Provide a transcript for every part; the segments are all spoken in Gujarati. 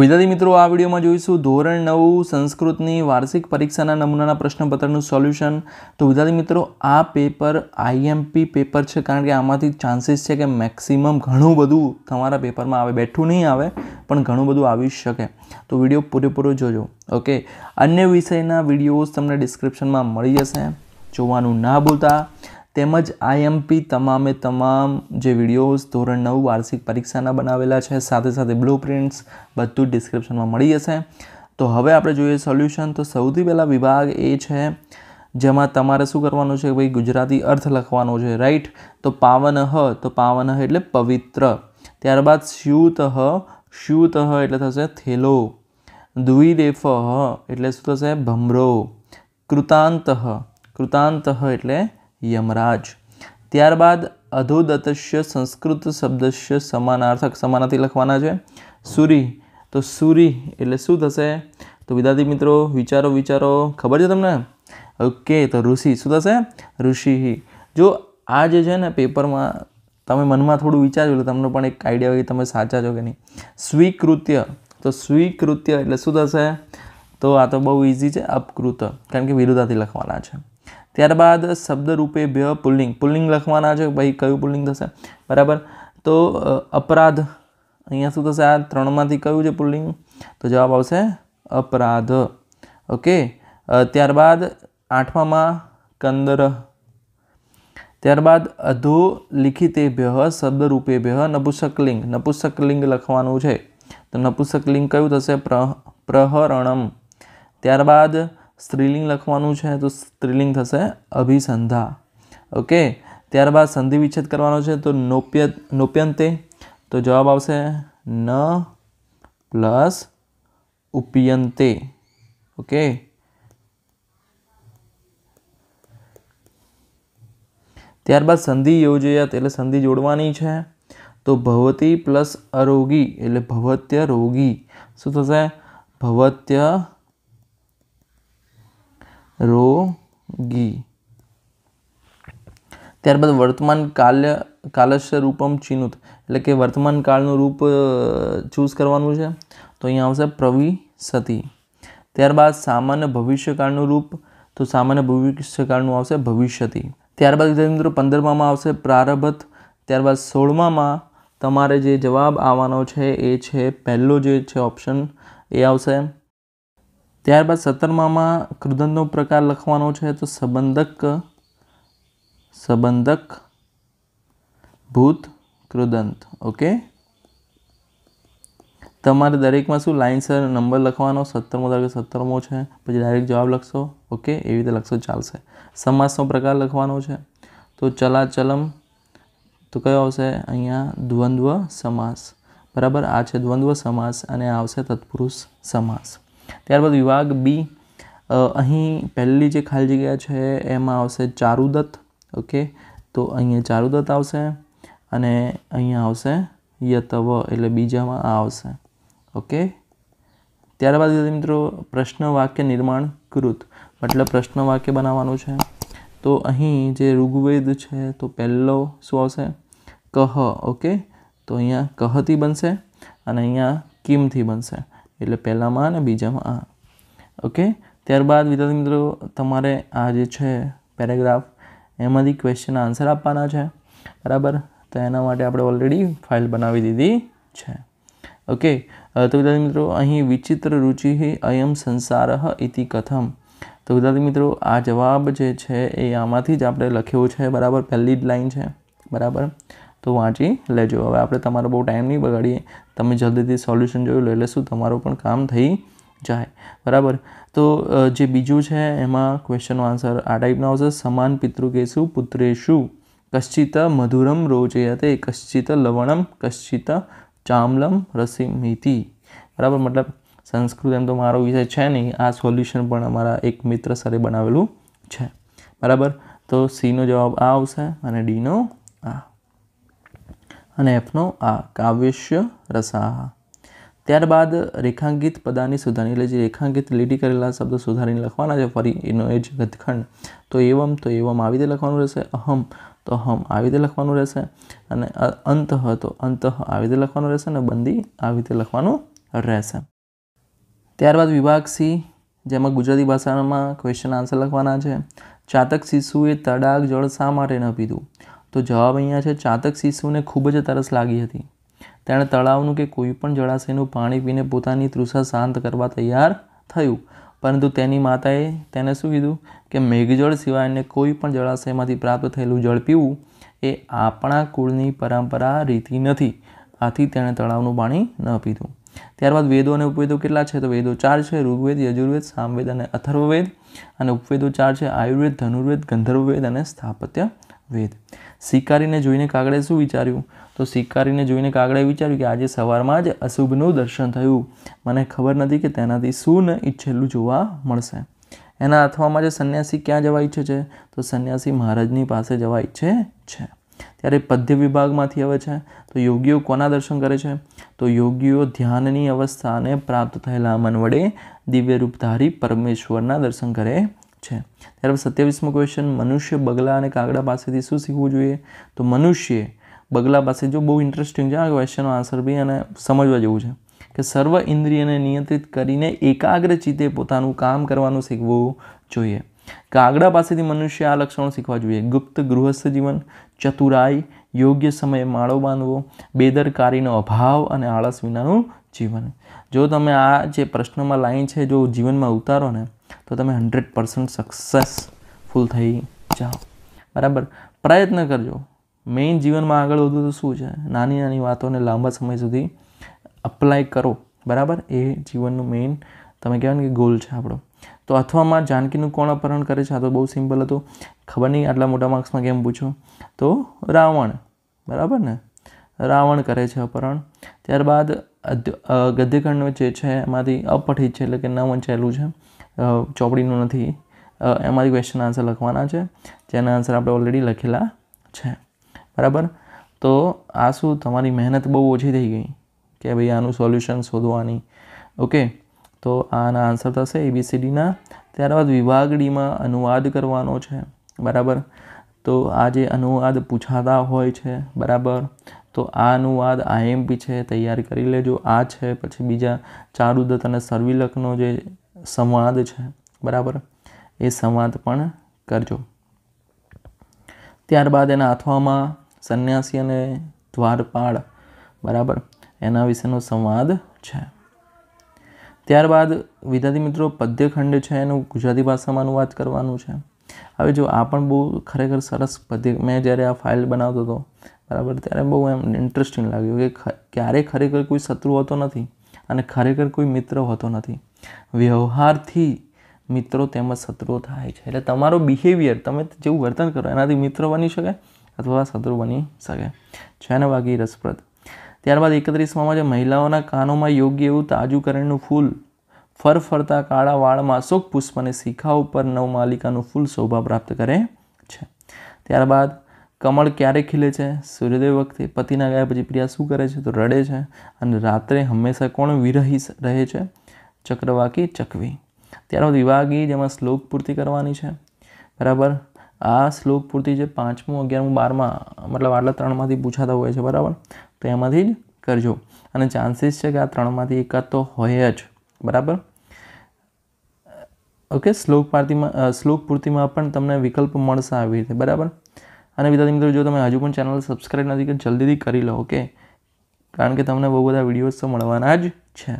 વિદ્યાર્થી મિત્રો આ વિડીયોમાં જોઈશું ધોરણ નવ સંસ્કૃતની વાર્ષિક પરીક્ષાના નમૂનાના પ્રશ્નપત્રનું સોલ્યુશન તો વિદ્યાર્થી મિત્રો આ પેપર આઈએમપી પેપર છે કારણ કે આમાંથી ચાન્સીસ છે કે મેક્સિમમ ઘણું બધું તમારા પેપરમાં આવે બેઠું નહીં આવે પણ ઘણું બધું આવી શકે તો વિડીયો પૂરેપૂરો જોજો ઓકે અન્ય વિષયના વિડીયોઝ તમને ડિસ્ક્રિપ્શનમાં મળી જશે જોવાનું ના ભૂલતા તેમજ આઈએમપી તમામે તમામ જે વિડીયોઝ ધોરણ નવ વાર્ષિક પરીક્ષાના બનાવેલા છે સાથે સાથે બ્લુ પ્રિન્ટ્સ બધું ડિસ્ક્રિપ્શનમાં મળી જશે તો હવે આપણે જોઈએ સોલ્યુશન તો સૌથી પહેલાં વિભાગ એ છે જેમાં તમારે શું કરવાનું છે ભાઈ ગુજરાતી અર્થ લખવાનો છે રાઈટ તો પાવનહ તો પાવનહ એટલે પવિત્ર ત્યારબાદ સ્યુતહ સ્યુતહ એટલે થશે થેલો દ્વિદેફ એટલે શું થશે ભમરો કૃતાંતહ કૃતાંતહ એટલે યમરાજ ત્યારબાદ અધોદત્સ્ય સંસ્કૃત શબ્દશ્ય સમાનાર્થક સમાનાથી લખવાના છે સુરી તો સુરી એટલે શું થશે તો વિદ્યાર્થી મિત્રો વિચારો વિચારો ખબર છે તમને ઓકે તો ઋષિ શું થશે ઋષિ જો આ જે છે ને પેપરમાં તમે મનમાં થોડું વિચાર્યું એટલે તમને પણ એક આઈડિયા હોય કે તમે સાચા છો કે નહીં સ્વીકૃત્ય તો સ્વીકૃત્ય એટલે શું થશે તો આ તો બહુ ઇઝી છે અપકૃત કારણ કે વિરુદ્ધાથી લખવાના છે ત્યારબાદ શબ્દરૂપે ભ્ય પુલ્લિંગ પુલ્લિંગ લખવાના છે ભાઈ કયું પુલ્લિંગ થશે બરાબર તો અપરાધ અહીંયા શું થશે આ ત્રણમાંથી કયું છે પુલ્લિંગ તો જવાબ આવશે અપરાધ ઓકે ત્યારબાદ આઠમામાં કંદર ત્યારબાદ અધો લિખિતે શબ્દરૂપે શબ્દરૂપેભ્ય નપુસકલિંગ નપુસકલિંગ લખવાનું છે તો નપુસકલિંગ કયું થશે પ્રહ પ્રહરણમ ત્યારબાદ સ્ત્રીલિંગ લખવાનું છે તો સ્ત્રીલિંગ થશે અભિસંધા ઓકે ત્યારબાદ સંધિ વિચ્છેદ કરવાનો છે તો નોપ્ય નોપ્યંતે તો જવાબ આવશે ન પ્લસ ઉપિયંતે ઓકે ત્યારબાદ સંધિ યોજયાત એટલે સંધિ જોડવાની છે તો ભવતી પ્લસ અરોગી એટલે ભવત્ય રોગી શું થશે ભવત્ય રોગી ત્યારબાદ વર્તમાન કાલ કાલશ્ય રૂપમ ચિનુત એટલે કે વર્તમાન કાળનું રૂપ ચૂઝ કરવાનું છે તો અહીંયા આવશે સતી ત્યારબાદ સામાન્ય ભવિષ્યકાળનું રૂપ તો સામાન્ય ભવિષ્યકાળનું આવશે ભવિષ્યતિ ત્યારબાદ વિદ્યાર્થી મિત્રો પંદરમામાં આવશે પ્રારભત ત્યારબાદ સોળમામાં તમારે જે જવાબ આવવાનો છે એ છે પહેલો જે છે ઓપ્શન એ આવશે ત્યારબાદ સત્તરમામાં કૃદંતનો પ્રકાર લખવાનો છે તો સંબંધક સંબંધક ભૂત કૃદંત ઓકે તમારે દરેકમાં શું લાઇનસર નંબર લખવાનો સત્તરમો ધારો સત્તરમો છે પછી ડાયરેક્ટ જવાબ લખશો ઓકે એવી રીતે લખશો ચાલશે સમાસનો પ્રકાર લખવાનો છે તો ચલાચલમ તો કયો આવશે અહીંયા દ્વંદ્વ સમાસ બરાબર આ છે દ્વંદ્વ સમાસ અને આવશે તત્પુરુષ સમાસ ત્યારબાદ વિભાગ બી અહીં પહેલી જે ખાલી જગ્યા છે એમાં આવશે ચારુદત્ત ઓકે તો અહીંયા ચારુદત્ત આવશે અને અહીંયા આવશે યતવ એટલે બીજામાં આ આવશે ઓકે ત્યારબાદ મિત્રો પ્રશ્ન વાક્ય નિર્માણ કૃત એટલે પ્રશ્ન વાક્ય બનાવવાનું છે તો અહીં જે ઋગ્વેદ છે તો પહેલો શું આવશે કહ ઓકે તો અહીંયા કહથી બનશે અને અહીંયા કિમથી બનશે એટલે પહેલાંમાં અને બીજામાં આ ઓકે ત્યારબાદ વિદ્યાર્થી મિત્રો તમારે આ જે છે પેરેગ્રાફ એમાંથી ક્વેશ્ચન આન્સર આપવાના છે બરાબર તો એના માટે આપણે ઓલરેડી ફાઇલ બનાવી દીધી છે ઓકે તો વિદ્યાર્થી મિત્રો અહીં વિચિત્ર રુચિ અયમ સંસાર ઇતિ કથમ તો વિદ્યાર્થી મિત્રો આ જવાબ જે છે એ આમાંથી જ આપણે લખ્યો છે બરાબર પહેલી જ લાઈન છે બરાબર તો વાંચી લેજો હવે આપણે તમારો બહુ ટાઈમ નહીં બગાડીએ તમે જલ્દીથી સોલ્યુશન જોઈ લો એટલે શું તમારું પણ કામ થઈ જાય બરાબર તો જે બીજું છે એમાં ક્વેશ્ચનનો આન્સર આ ટાઈપનો આવશે સમાન પિતૃકેશુ પુત્રેશુ કશ્ચિત મધુરમ રોજયતે કશ્ચિત લવણમ કશ્ચિત ચામલમ રસિમિતિ બરાબર મતલબ સંસ્કૃત એમ તો મારો વિષય છે નહીં આ સોલ્યુશન પણ અમારા એક મિત્ર સરે બનાવેલું છે બરાબર તો સીનો જવાબ આ આવશે અને ડીનો અને એફનો આ કાવ્યશ્ય રસાહ ત્યારબાદ રેખાંકિત પદાની સુધારણી એટલે જે રેખાંકિત લીટી કરેલા શબ્દ સુધારીને લખવાના છે ફરી એનો એ જ ગતખંડ તો એવમ તો એવમ આવી રીતે લખવાનું રહેશે અહમ તો હમ આવી રીતે લખવાનું રહેશે અને અંતઃ તો અંતઃ આવી રીતે લખવાનું રહેશે અને બંદી આવી રીતે લખવાનું રહેશે ત્યારબાદ વિભાગ સી જેમાં ગુજરાતી ભાષામાં ક્વેશ્ચન આન્સર લખવાના છે ચાતક શિશુએ તડાગ જળ શા માટે ન પીધું તો જવાબ અહીંયા છે ચાતક શિશુને ખૂબ જ તરસ લાગી હતી તેણે તળાવનું કે કોઈ પણ જળાશયનું પાણી પીને પોતાની તૃષા શાંત કરવા તૈયાર થયું પરંતુ તેની માતાએ તેને શું કીધું કે મેઘજળ સિવાયને કોઈ પણ જળાશયમાંથી પ્રાપ્ત થયેલું જળ પીવું એ આપણા કુળની પરંપરા રીતિ નથી આથી તેણે તળાવનું પાણી ન પીધું ત્યારબાદ વેદો અને ઉપવેદો કેટલા છે તો વેદો ચાર છે ઋગ્વેદ યજુર્વેદ સામવેદ અને અથર્વવેદ અને ઉપવેદો ચાર છે આયુર્વેદ ધનુર્વેદ ગંધર્વવેદ અને સ્થાપત્ય વેદ શિકારીને જોઈને કાગડે શું વિચાર્યું તો શિકારીને જોઈને કાગડે વિચાર્યું કે આજે સવારમાં જ અશુભનું દર્શન થયું મને ખબર નથી કે તેનાથી શું ન ઈચ્છેલું જોવા મળશે એના અથવામાં જે સંન્યાસી ક્યાં જવા ઈચ્છે છે તો સંન્યાસી મહારાજની પાસે જવા ઈચ્છે છે ત્યારે પદ્ય વિભાગમાંથી આવે છે તો યોગીઓ કોના દર્શન કરે છે તો યોગીઓ ધ્યાનની અવસ્થાને પ્રાપ્ત થયેલા મન વડે દિવ્ય રૂપધારી પરમેશ્વરના દર્શન કરે છે ત્યારબાદ સત્યાવીસમો ક્વેશ્ચન મનુષ્ય બગલા અને કાગડા પાસેથી શું શીખવું જોઈએ તો મનુષ્ય બગલા પાસે જો બહુ ઇન્ટરેસ્ટિંગ છે આ ક્વેશ્ચનનો આન્સર બી અને સમજવા જેવું છે કે સર્વ ઇન્દ્રિયને નિયંત્રિત કરીને એકાગ્ર ચિત્તે પોતાનું કામ કરવાનું શીખવું જોઈએ કાગડા પાસેથી મનુષ્ય આ લક્ષણો શીખવા જોઈએ ગુપ્ત ગૃહસ્થ જીવન ચતુરાઈ યોગ્ય સમયે માળો બાંધવો બેદરકારીનો અભાવ અને આળસ વિનાનું જીવન જો તમે આ જે પ્રશ્નમાં લાઈન છે જો જીવનમાં ઉતારો ને તો તમે હન્ડ્રેડ પર્સન્ટ સક્સેસફુલ થઈ જાઓ બરાબર પ્રયત્ન કરજો મેઇન જીવનમાં આગળ વધુ તો શું છે નાની નાની વાતોને લાંબા સમય સુધી અપ્લાય કરો બરાબર એ જીવનનું મેઇન તમે કહેવાય કે ગોલ છે આપણો તો અથવામાં જાનકીનું કોણ અપહરણ કરે છે આ તો બહુ સિમ્પલ હતું ખબર નહીં આટલા મોટા માર્ક્સમાં કેમ પૂછો તો રાવણ બરાબર ને રાવણ કરે છે અપહરણ ત્યારબાદ ગદ્યખંડ જે છે એમાંથી અપઠિત છે એટલે કે ન વંચાયેલું છે ચોપડીનું નથી એમાંથી ક્વેશ્ચન આન્સર લખવાના છે જેના આન્સર આપણે ઓલરેડી લખેલા છે બરાબર તો આ શું તમારી મહેનત બહુ ઓછી થઈ ગઈ કે ભાઈ આનું સોલ્યુશન શોધવાની ઓકે તો આના આન્સર થશે એબીસીડીના ત્યારબાદ વિભાગ ડીમાં અનુવાદ કરવાનો છે બરાબર તો આ જે અનુવાદ પૂછાતા હોય છે બરાબર તો આ અનુવાદ આઈએમપી છે તૈયાર કરી લેજો આ છે પછી બીજા ચારુદત્ત અને સર્વિલકનો જે સંવાદ છે બરાબર એ સંવાદ પણ કરજો ત્યારબાદ એના અથવામાં સંન્યાસી અને દ્વારપાળ બરાબર એના વિશેનો સંવાદ છે ત્યારબાદ વિદ્યાર્થી મિત્રો પદ્યખંડ છે એનું ગુજરાતી ભાષામાં અનુવાદ કરવાનું છે હવે જો આ પણ બહુ ખરેખર સરસ પદ્ય મેં જ્યારે આ ફાઇલ બનાવતો હતો બરાબર ત્યારે બહુ એમ ઇન્ટરેસ્ટિંગ લાગ્યું કે ક્યારેય ખરેખર કોઈ શત્રુ હોતો નથી અને ખરેખર કોઈ મિત્ર હોતો નથી વ્યવહારથી મિત્રો તેમજ શત્રુઓ થાય છે એટલે તમારું બિહેવિયર તમે જેવું વર્તન કરો એનાથી મિત્રો બની શકે અથવા શત્રુ બની શકે છે ને બાકી રસપ્રદ ત્યારબાદ એકત્રીસમાં જે મહિલાઓના કાનોમાં યોગ્ય એવું તાજું કરણનું ફૂલ ફર ફરતા કાળા વાળમાં અશોક પુષ્પ અને શિખા ઉપર નવમાલિકાનું ફૂલ શોભા પ્રાપ્ત કરે છે ત્યારબાદ કમળ ક્યારે ખીલે છે સૂર્યોદય વખતે પતિના ગયા પછી પ્રિયા શું કરે છે તો રડે છે અને રાત્રે હંમેશા કોણ વિરહી રહે છે ચક્રવાકી ચકવી ત્યારનો દિવાગી જેમાં શ્લોક પૂર્તિ કરવાની છે બરાબર આ શ્લોક પૂર્તિ જે પાંચમું અગિયારમું બારમાં મતલબ આટલા ત્રણમાંથી પૂછાતા હોય છે બરાબર તો એમાંથી જ કરજો અને ચાન્સીસ છે કે આ ત્રણમાંથી એકાદ તો હોય જ બરાબર ઓકે શ્લોક પાર્ટીમાં શ્લોક પૂર્તિમાં પણ તમને વિકલ્પ મળશે આવી રીતે બરાબર અને વિદ્યાર્થી મિત્રો જો તમે હજુ પણ ચેનલ સબસ્ક્રાઈબ નથી કરી જલ્દીથી કરી લો ઓકે કારણ કે તમને બહુ બધા વિડીયોઝ તો મળવાના જ છે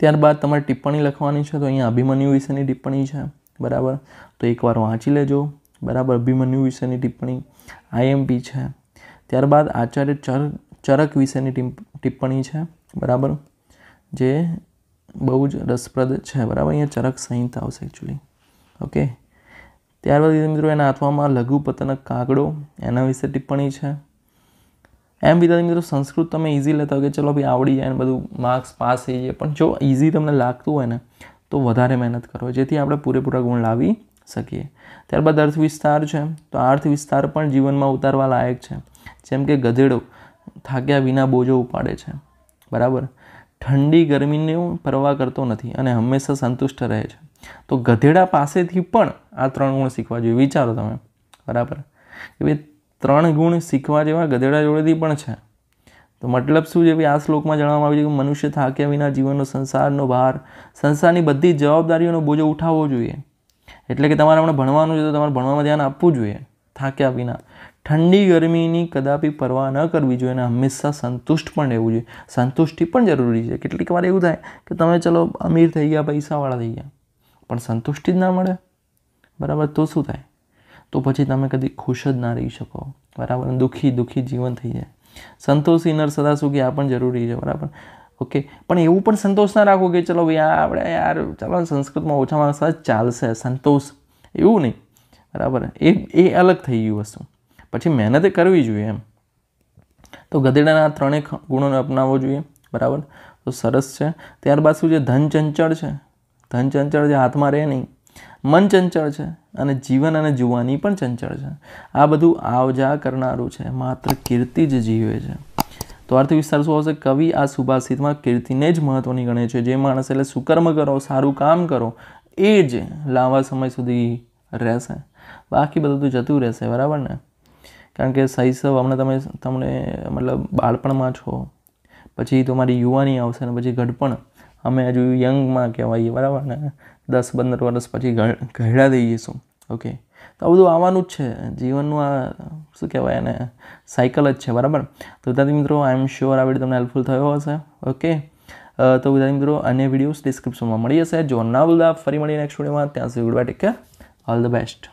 ત્યારબાદ તમારે ટિપ્પણી લખવાની છે તો અહીંયા અભિમન્યુ વિશેની ટિપ્પણી છે બરાબર તો એકવાર વાંચી લેજો બરાબર અભિમન્યુ વિશેની ટિપ્પણી આઈએમપી છે ત્યારબાદ આચાર્ય ચર ચરક વિશેની ટિપ્પણી છે બરાબર જે બહુ જ રસપ્રદ છે બરાબર અહીંયા ચરક સંહિતા આવશે એકચ્યુઅલી ઓકે ત્યારબાદ મિત્રો એના હાથવામાં લઘુપતનક કાગડો એના વિશે ટિપ્પણી છે એમ વિદ્યાર્થી મિત્રો સંસ્કૃત તમે ઇઝી લેતા હોય કે ચલો ભાઈ આવડી જાય ને બધું માર્ક્સ પાસ થઈ જાય પણ જો ઇઝી તમને લાગતું હોય ને તો વધારે મહેનત કરો જેથી આપણે પૂરેપૂરા ગુણ લાવી શકીએ ત્યારબાદ અર્થ વિસ્તાર છે તો અર્થ વિસ્તાર પણ જીવનમાં ઉતારવા લાયક છે જેમ કે ગધેડો થાક્યા વિના બોજો ઉપાડે છે બરાબર ઠંડી ગરમીની પરવા કરતો નથી અને હંમેશા સંતુષ્ટ રહે છે તો ગધેડા પાસેથી પણ આ ત્રણ ગુણ શીખવા જોઈએ વિચારો તમે બરાબર કે ભાઈ ત્રણ ગુણ શીખવા જેવા ગધેડા જોડેથી પણ છે તો મતલબ શું છે ભાઈ આ શ્લોકમાં જણાવવામાં આવ્યું છે કે મનુષ્ય થાક્યા વિના જીવનનો સંસારનો ભાર સંસારની બધી જવાબદારીઓનો બોજો ઉઠાવવો જોઈએ એટલે કે તમારે હમણાં ભણવાનું છે તો તમારે ભણવામાં ધ્યાન આપવું જોઈએ થાક્યા વિના ઠંડી ગરમીની કદાપી પરવા ન કરવી જોઈએ અને હંમેશા સંતુષ્ટ પણ રહેવું જોઈએ સંતુષ્ટિ પણ જરૂરી છે કેટલીક વાર એવું થાય કે તમે ચલો અમીર થઈ ગયા પૈસાવાળા થઈ ગયા પણ સંતુષ્ટિ જ ના મળે બરાબર તો શું થાય તો પછી તમે કદી ખુશ જ ના રહી શકો બરાબર દુઃખી દુઃખી જીવન થઈ જાય સંતોષી નર સદા સુખી આ પણ જરૂરી છે બરાબર ઓકે પણ એવું પણ સંતોષ ના રાખો કે ચલો ભાઈ આ આપણે યાર ચાલો સંસ્કૃતમાં ઓછામાં ઓછા ચાલશે સંતોષ એવું નહીં બરાબર એ એ અલગ થઈ ગયું વસ્તુ પછી મહેનત કરવી જોઈએ એમ તો ગધેડાના ત્રણેક ગુણોને અપનાવવો જોઈએ બરાબર તો સરસ છે ત્યારબાદ શું છે ધન ચંચળ છે ધન ચંચળ જે હાથમાં રહે નહીં મન ચંચળ છે અને જીવન અને જુવાની પણ ચંચળ છે આ બધું આવજા કરનારું છે માત્ર કીર્તિ જ જીવે છે તો અર્થ વિસ્તાર શું આવશે કવિ આ સુભાષિતમાં કીર્તિને જ મહત્ત્વની ગણે છે જે માણસ એટલે સુકર્મ કરો સારું કામ કરો એ જ લાંબા સમય સુધી રહેશે બાકી બધું તો જતું રહેશે બરાબર ને કારણ કે શૈશવ અમને તમે તમને મતલબ બાળપણમાં છો પછી તમારી યુવાની આવશે ને પછી ઘડપણ અમે હજુ યંગમાં કહેવાઈએ બરાબર ને દસ પંદર વર્ષ પછી ઘડા થઈ જઈશું ઓકે તો આ બધું આવવાનું જ છે જીવનનું આ શું કહેવાય એને સાયકલ જ છે બરાબર તો વિદ્યાર્થી મિત્રો આઈ એમ શ્યોર આ વિડીયો તમને હેલ્પફુલ થયો હશે ઓકે તો વિદ્યાર્થી મિત્રો અન્ય વિડીયોઝ ડિસ્ક્રિપ્શનમાં મળી જશે જો ના ભૂલતા ફરી મળીએ નેક્સ્ટ વિડીયોમાં ત્યાં સુધી good bye take care all the best